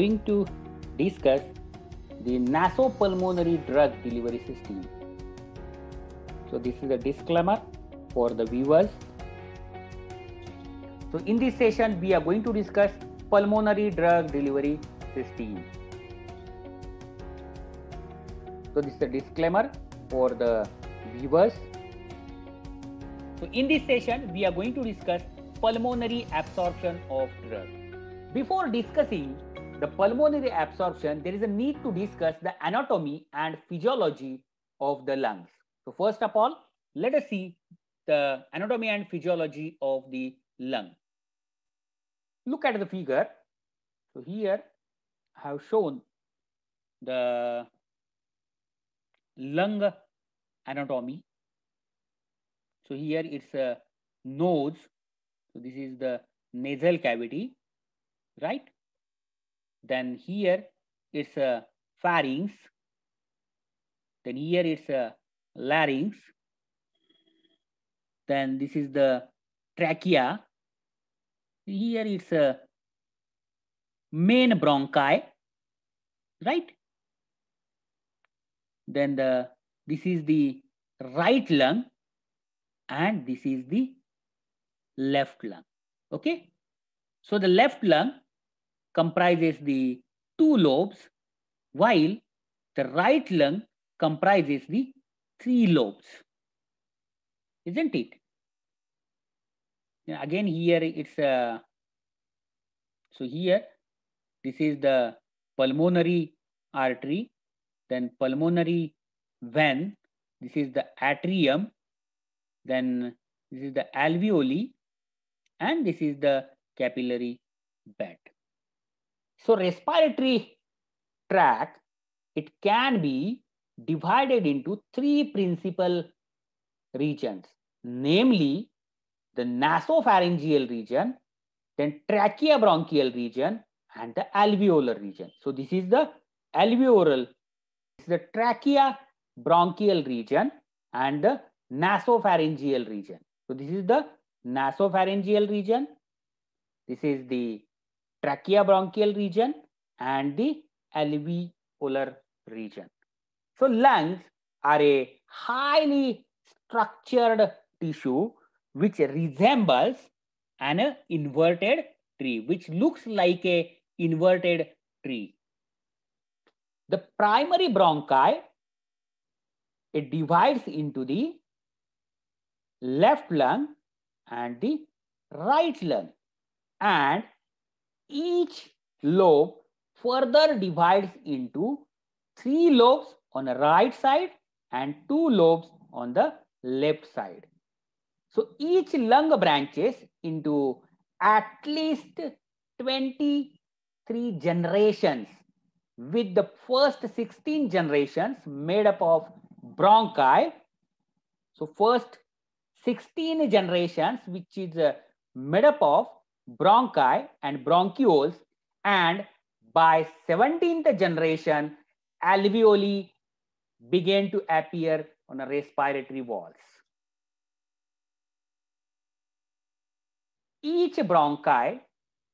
going to discuss the nasopulmonary drug delivery system. So, this is a disclaimer for the viewers. So, in this session, we are going to discuss pulmonary drug delivery system. So, this is a disclaimer for the viewers. So, in this session, we are going to discuss pulmonary absorption of drug. Before discussing the pulmonary absorption, there is a need to discuss the anatomy and physiology of the lungs. So first of all, let us see the anatomy and physiology of the lung. Look at the figure. So here I have shown the lung anatomy. So here it's a nose. So this is the nasal cavity, right? Then here it's a uh, pharynx. Then here it's a uh, larynx. Then this is the trachea. Here it's a uh, main bronchi, right? Then the this is the right lung and this is the left lung, okay? So the left lung comprises the two lobes, while the right lung comprises the three lobes. Isn't it? Again, here it's a, uh, so here, this is the pulmonary artery, then pulmonary vein, this is the atrium, then this is the alveoli, and this is the capillary bed. So respiratory tract, it can be divided into three principal regions, namely the nasopharyngeal region, then tracheobronchial region, and the alveolar region. So this is the alveolar, this is the trachea bronchial region and the nasopharyngeal region. So this is the nasopharyngeal region. This is the tracheobronchial region and the alveolar region. So lungs are a highly structured tissue which resembles an inverted tree, which looks like a inverted tree. The primary bronchi, it divides into the left lung and the right lung. And each lobe further divides into three lobes on the right side and two lobes on the left side. So each lung branches into at least 23 generations with the first 16 generations made up of bronchi. So first 16 generations, which is uh, made up of bronchi and bronchioles, and by 17th generation, alveoli began to appear on the respiratory walls. Each bronchi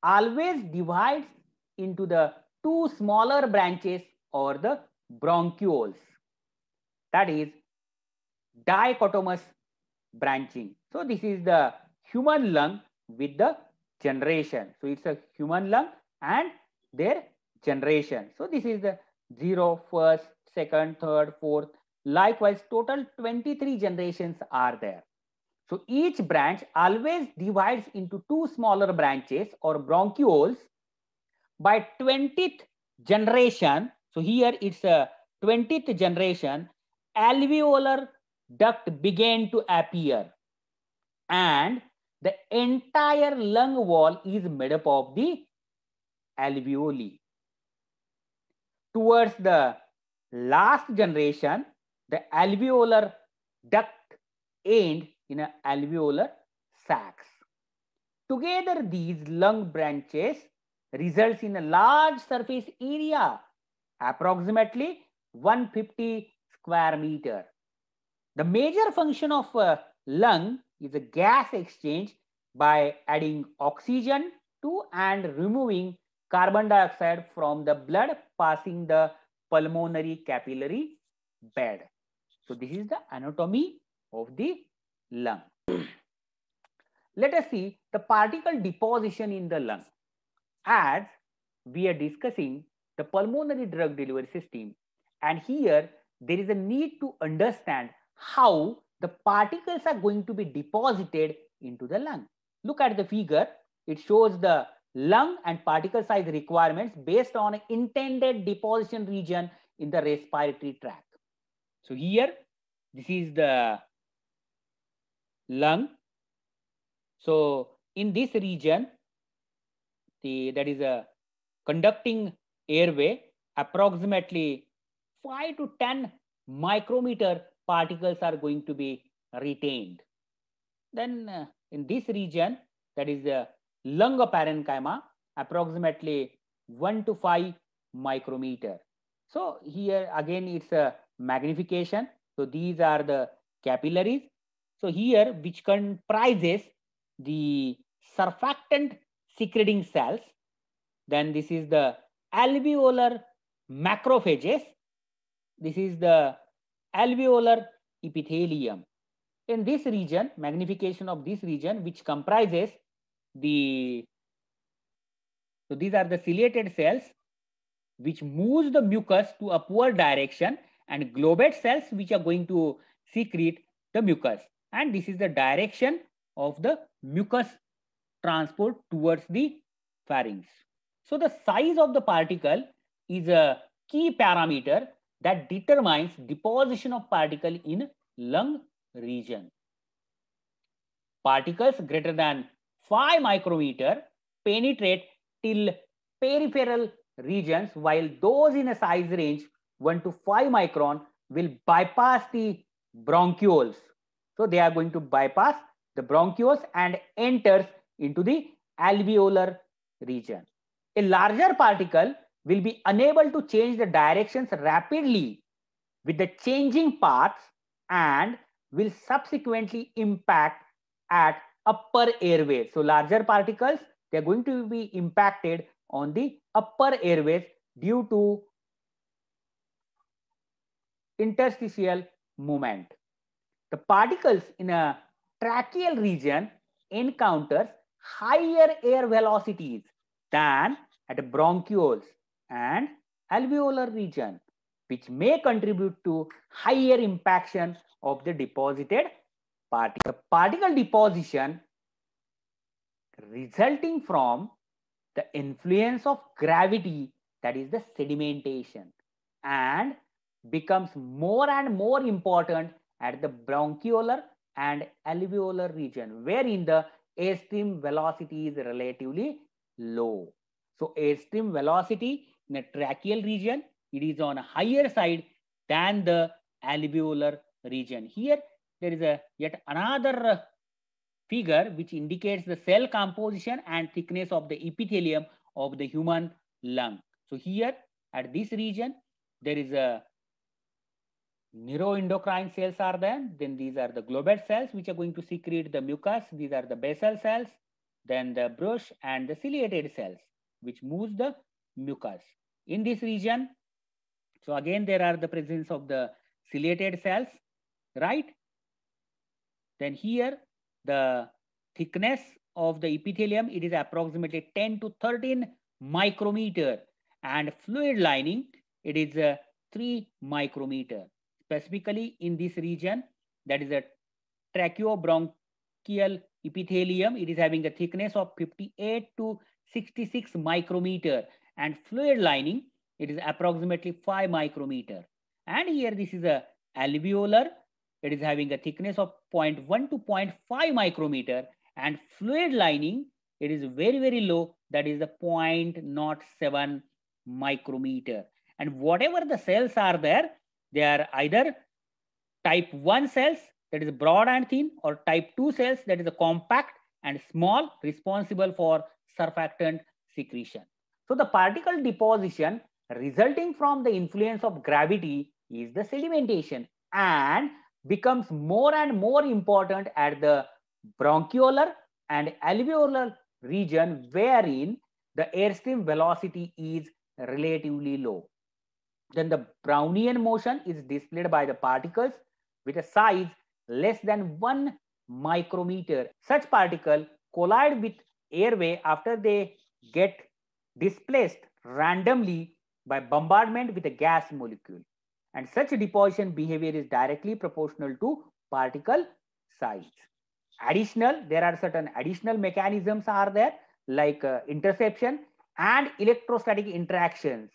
always divides into the two smaller branches or the bronchioles. That is dichotomous branching. So this is the human lung with the generation. So it's a human lung and their generation. So this is the zero, second, third, fourth. Likewise, total 23 generations are there. So each branch always divides into two smaller branches or bronchioles by 20th generation. So here it's a 20th generation alveolar duct began to appear and the entire lung wall is made up of the alveoli. Towards the last generation, the alveolar duct end in an alveolar sacs. Together, these lung branches results in a large surface area, approximately 150 square meter. The major function of a uh, lung is a gas exchange by adding oxygen to and removing carbon dioxide from the blood passing the pulmonary capillary bed. So this is the anatomy of the lung. Let us see the particle deposition in the lung. As we are discussing the pulmonary drug delivery system and here there is a need to understand how the particles are going to be deposited into the lung. Look at the figure. It shows the lung and particle size requirements based on intended deposition region in the respiratory tract. So here, this is the lung. So in this region, the that is a conducting airway, approximately 5 to 10 micrometer particles are going to be retained. Then uh, in this region, that is the lung parenchyma, approximately 1 to 5 micrometer. So here again, it's a magnification. So these are the capillaries. So here, which comprises the surfactant secreting cells. Then this is the alveolar macrophages. This is the alveolar epithelium. In this region, magnification of this region, which comprises the, so these are the ciliated cells, which moves the mucus to upward direction and globate cells, which are going to secrete the mucus. And this is the direction of the mucus transport towards the pharynx. So the size of the particle is a key parameter that determines deposition of particle in lung region. Particles greater than 5 micrometer penetrate till peripheral regions while those in a size range 1 to 5 micron will bypass the bronchioles. So they are going to bypass the bronchioles and enters into the alveolar region. A larger particle will be unable to change the directions rapidly with the changing paths and will subsequently impact at upper airways. So larger particles, they're going to be impacted on the upper airways due to interstitial movement. The particles in a tracheal region encounters higher air velocities than at bronchioles and alveolar region, which may contribute to higher impaction of the deposited particle. particle deposition resulting from the influence of gravity, that is the sedimentation, and becomes more and more important at the bronchiolar and alveolar region, wherein the air stream velocity is relatively low. So air stream velocity in the tracheal region, it is on a higher side than the alveolar region. Here, there is a yet another figure which indicates the cell composition and thickness of the epithelium of the human lung. So here at this region, there is a neuroendocrine cells are there. Then these are the globate cells which are going to secrete the mucus. These are the basal cells, then the brush and the ciliated cells which moves the mucus. In this region, so again, there are the presence of the ciliated cells, right? Then here, the thickness of the epithelium, it is approximately 10 to 13 micrometer and fluid lining, it is a uh, 3 micrometer. Specifically in this region, that is a tracheobronchial epithelium, it is having a thickness of 58 to 66 micrometer and fluid lining, it is approximately 5 micrometer. And here this is a alveolar, it is having a thickness of 0.1 to 0.5 micrometer and fluid lining, it is very, very low, that is the 0.07 micrometer. And whatever the cells are there, they are either type 1 cells, that is broad and thin, or type 2 cells, that is a compact and small, responsible for surfactant secretion. So the particle deposition resulting from the influence of gravity is the sedimentation and becomes more and more important at the bronchiolar and alveolar region wherein the airstream velocity is relatively low. Then the Brownian motion is displayed by the particles with a size less than 1 micrometer. Such particle collide with airway after they get displaced randomly by bombardment with a gas molecule. And such deposition behavior is directly proportional to particle size. Additional, there are certain additional mechanisms are there like uh, interception and electrostatic interactions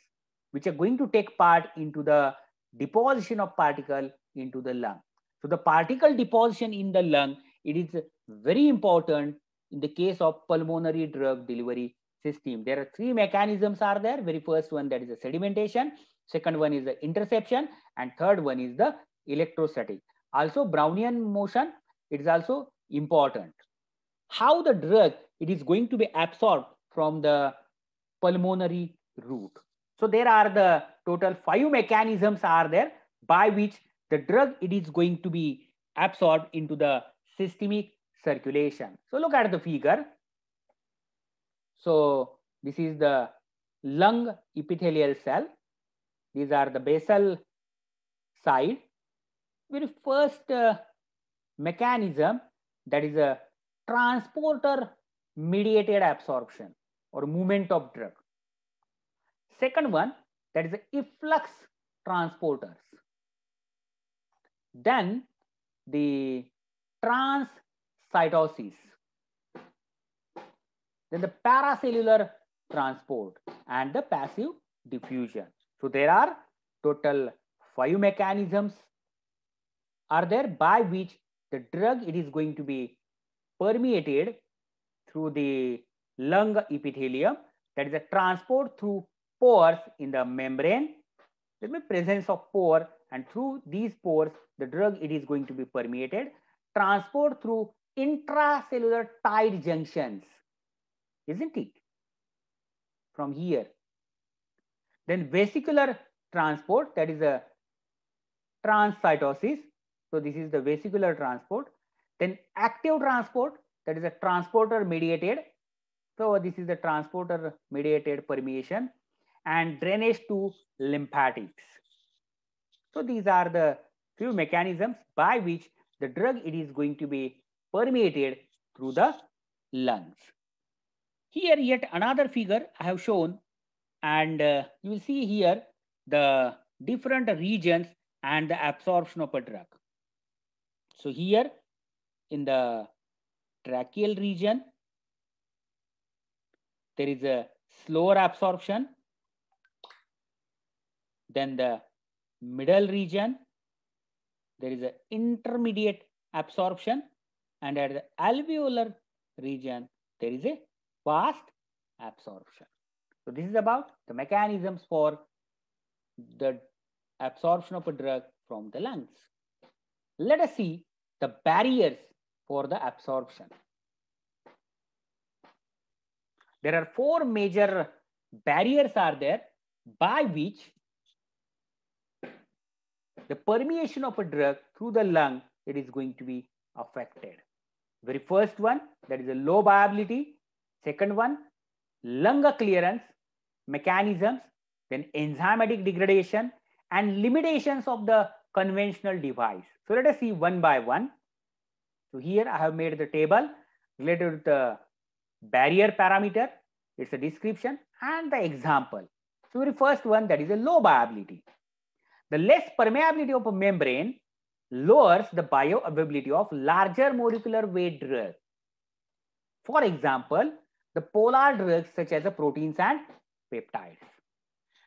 which are going to take part into the deposition of particle into the lung. So the particle deposition in the lung, it is very important in the case of pulmonary drug delivery system. There are three mechanisms are there. Very first one that is the sedimentation. Second one is the interception. And third one is the electrostatic. Also Brownian motion, it is also important. How the drug, it is going to be absorbed from the pulmonary route. So there are the total five mechanisms are there by which the drug, it is going to be absorbed into the systemic circulation. So look at the figure. So this is the lung epithelial cell. These are the basal side. Very first uh, mechanism that is a transporter mediated absorption or movement of drug. Second one that is the efflux transporters. Then the transcytosis then the paracellular transport and the passive diffusion. So there are total five mechanisms are there by which the drug it is going to be permeated through the lung epithelium that is a transport through pores in the membrane there may presence of pore and through these pores the drug it is going to be permeated transport through intracellular tight junctions isn't it? From here. Then vesicular transport, that is a transcytosis. So this is the vesicular transport. Then active transport, that is a transporter mediated. So this is the transporter mediated permeation and drainage to lymphatics. So these are the few mechanisms by which the drug it is going to be permeated through the lungs. Here yet another figure I have shown and uh, you will see here the different regions and the absorption of a drug. So here in the tracheal region, there is a slower absorption then the middle region, there is an intermediate absorption, and at the alveolar region, there is a fast absorption. So this is about the mechanisms for the absorption of a drug from the lungs. Let us see the barriers for the absorption. There are four major barriers are there by which the permeation of a drug through the lung, it is going to be affected. Very first one, that is a low viability Second one, lung clearance mechanisms, then enzymatic degradation and limitations of the conventional device. So let us see one by one. So here I have made the table related to the barrier parameter, it's a description and the example. So the first one that is a low viability. The less permeability of a membrane lowers the bioavailability of larger molecular weight drug. For example, the polar drugs such as the proteins and peptides.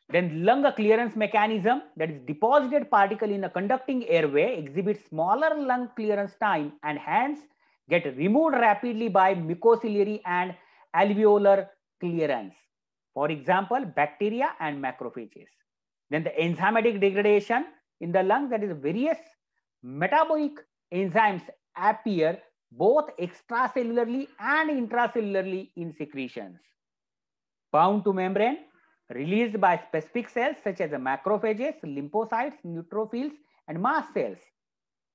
Then lung clearance mechanism that is deposited particle in a conducting airway exhibits smaller lung clearance time and hence get removed rapidly by mucociliary and alveolar clearance. For example, bacteria and macrophages. Then the enzymatic degradation in the lung that is various metabolic enzymes appear both extracellularly and intracellularly in secretions. Bound to membrane, released by specific cells such as macrophages, lymphocytes, neutrophils, and mast cells.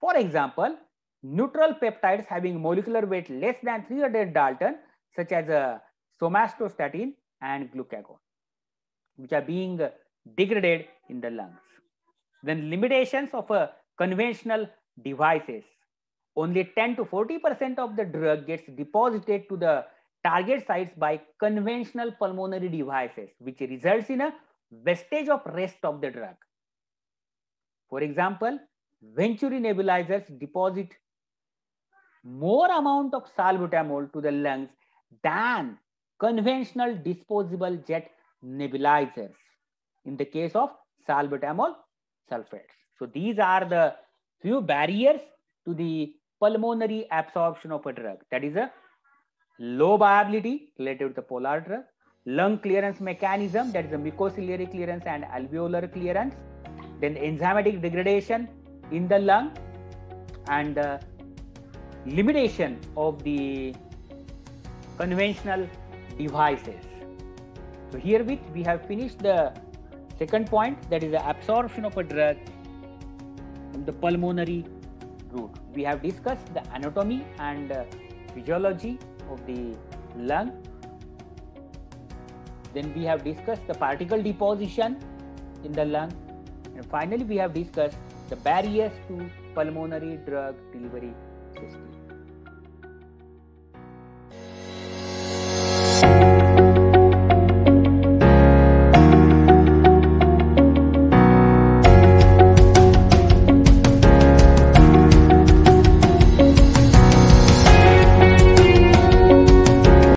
For example, neutral peptides having molecular weight less than 300 Dalton, such as uh, somatostatin and glucagon, which are being degraded in the lungs. Then limitations of uh, conventional devices only 10 to 40% of the drug gets deposited to the target sites by conventional pulmonary devices, which results in a wastage of rest of the drug. For example, Venturi nebulizers deposit more amount of salbutamol to the lungs than conventional disposable jet nebulizers in the case of salbutamol sulfates. So these are the few barriers to the pulmonary absorption of a drug. That is a low viability related to the polar drug, lung clearance mechanism, that is a mucociliary clearance and alveolar clearance, then enzymatic degradation in the lung, and uh, limitation of the conventional devices. So here with we have finished the second point that is the absorption of a drug from the pulmonary we have discussed the anatomy and uh, physiology of the lung. Then we have discussed the particle deposition in the lung. And finally, we have discussed the barriers to pulmonary drug delivery system.